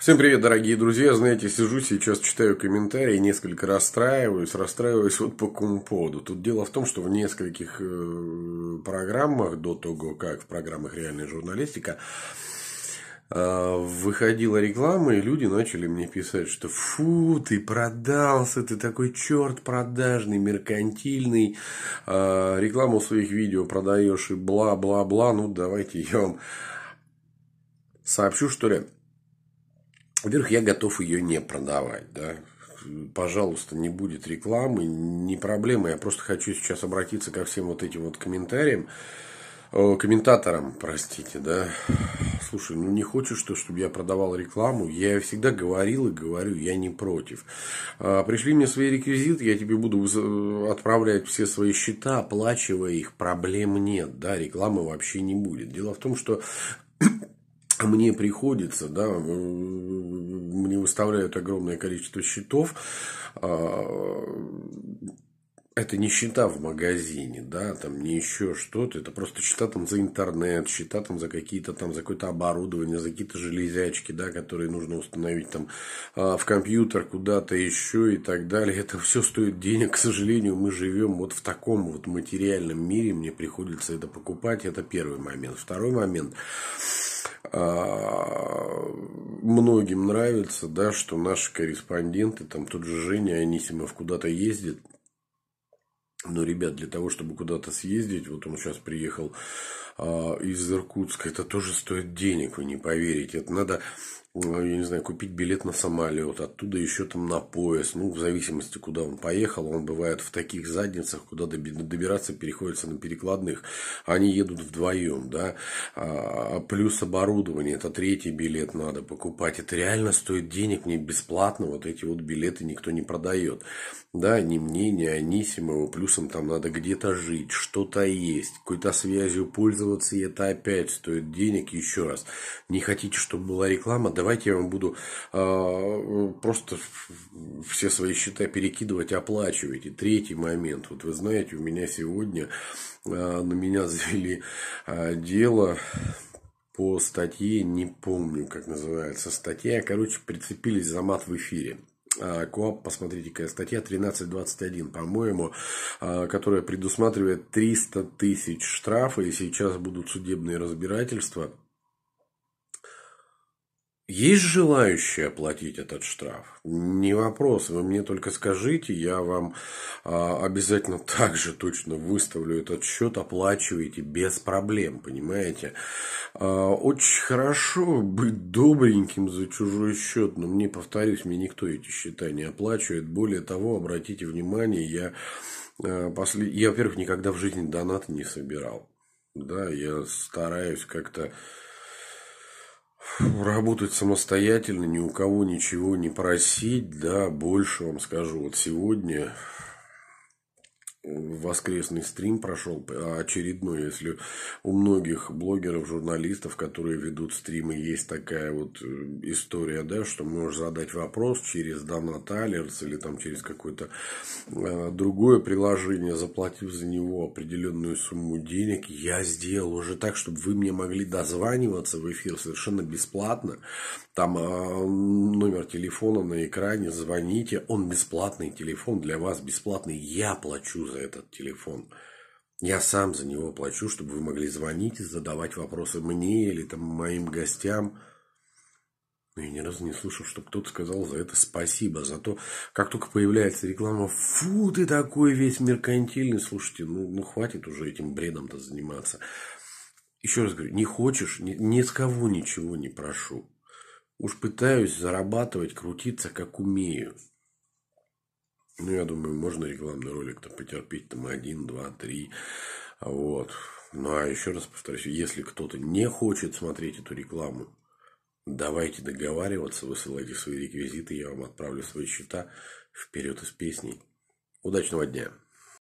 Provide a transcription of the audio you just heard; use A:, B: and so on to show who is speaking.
A: Всем привет, дорогие друзья! Знаете, сижу сейчас, читаю комментарии, несколько расстраиваюсь, расстраиваюсь вот по какому поводу. Тут дело в том, что в нескольких э, программах, до того, как в программах «Реальная журналистика», э, выходила реклама, и люди начали мне писать, что фу, ты продался, ты такой черт продажный, меркантильный, э, рекламу своих видео продаешь и бла-бла-бла, ну давайте я вам сообщу, что ли, во-первых, я готов ее не продавать, да. Пожалуйста, не будет рекламы, не проблема. Я просто хочу сейчас обратиться ко всем вот этим вот комментариям. Э, комментаторам, простите, да. Слушай, ну не хочешь ты, чтобы я продавал рекламу? Я всегда говорил и говорю, я не против. А, пришли мне свои реквизиты, я тебе буду э, отправлять все свои счета, оплачивая их, проблем нет, да, рекламы вообще не будет. Дело в том, что мне приходится, да, э, мне выставляют огромное количество счетов. А, это не счета в магазине, да, там не еще что-то, это просто счета там за интернет, счета там за какие-то там, за какое-то оборудование, за какие-то железячки, да, которые нужно установить там а, в компьютер куда-то еще и так далее. Это все стоит денег, к сожалению, мы живем вот в таком вот материальном мире, мне приходится это покупать, это первый момент. Второй момент, а, многим нравится, да, что наши корреспонденты, там тот же Женя Анисимов куда-то ездит. Но, ребят, для того, чтобы куда-то съездить, вот он сейчас приехал а, из Иркутска, это тоже стоит денег, вы не поверите. Это надо ну, я не знаю, купить билет на самолет, оттуда еще там на поезд, ну, в зависимости, куда он поехал, он бывает в таких задницах, куда добираться переходится на перекладных, они едут вдвоем, да, а, а, плюс оборудование, это третий билет надо покупать, это реально стоит денег, не бесплатно, вот эти вот билеты никто не продает, да, ни мне, ни Анисимову, плюсом там надо где-то жить, что-то есть, какой-то связью пользоваться, и это опять стоит денег, еще раз, не хотите, чтобы была реклама, давайте я вам буду э, просто все свои счета перекидывать, оплачивать. И третий момент. Вот вы знаете, у меня сегодня э, на меня завели э, дело по статье, не помню, как называется статья. Короче, прицепились за мат в эфире. КОАП, посмотрите, какая статья 1321, по-моему, которая предусматривает 300 тысяч штрафа, и сейчас будут судебные разбирательства есть желающие оплатить этот штраф? Не вопрос. Вы мне только скажите, я вам а, обязательно также точно выставлю этот счет, оплачивайте без проблем, понимаете? А, очень хорошо быть добреньким за чужой счет, но мне, повторюсь, мне никто эти счета не оплачивает. Более того, обратите внимание, я, а, после... я во-первых, никогда в жизни донат не собирал. Да, я стараюсь как-то Работать самостоятельно, ни у кого ничего не просить, да, больше вам скажу. Вот сегодня воскресный стрим прошел, очередной, если у многих блогеров, журналистов, которые ведут стримы, есть такая вот э, история, да, что можешь задать вопрос через Донат Алерс или там через какое-то э, другое приложение, заплатив за него определенную сумму денег, я сделал уже так, чтобы вы мне могли дозваниваться в эфир совершенно бесплатно, там э, номер телефона на экране, звоните, он бесплатный телефон для вас, бесплатный, я плачу за этот телефон. Я сам за него плачу, чтобы вы могли звонить и задавать вопросы мне или там моим гостям. Но я ни разу не слышал, чтобы кто-то сказал за это спасибо. Зато как только появляется реклама, фу, ты такой весь меркантильный. Слушайте, ну, ну хватит уже этим бредом-то заниматься. Еще раз говорю, не хочешь, ни, ни с кого ничего не прошу. Уж пытаюсь зарабатывать, крутиться, как умею. Ну, я думаю, можно рекламный ролик-то потерпеть там один, два, три. Вот. Ну, а еще раз повторюсь, если кто-то не хочет смотреть эту рекламу, давайте договариваться, высылайте свои реквизиты, я вам отправлю свои счета вперед из песней. Удачного дня!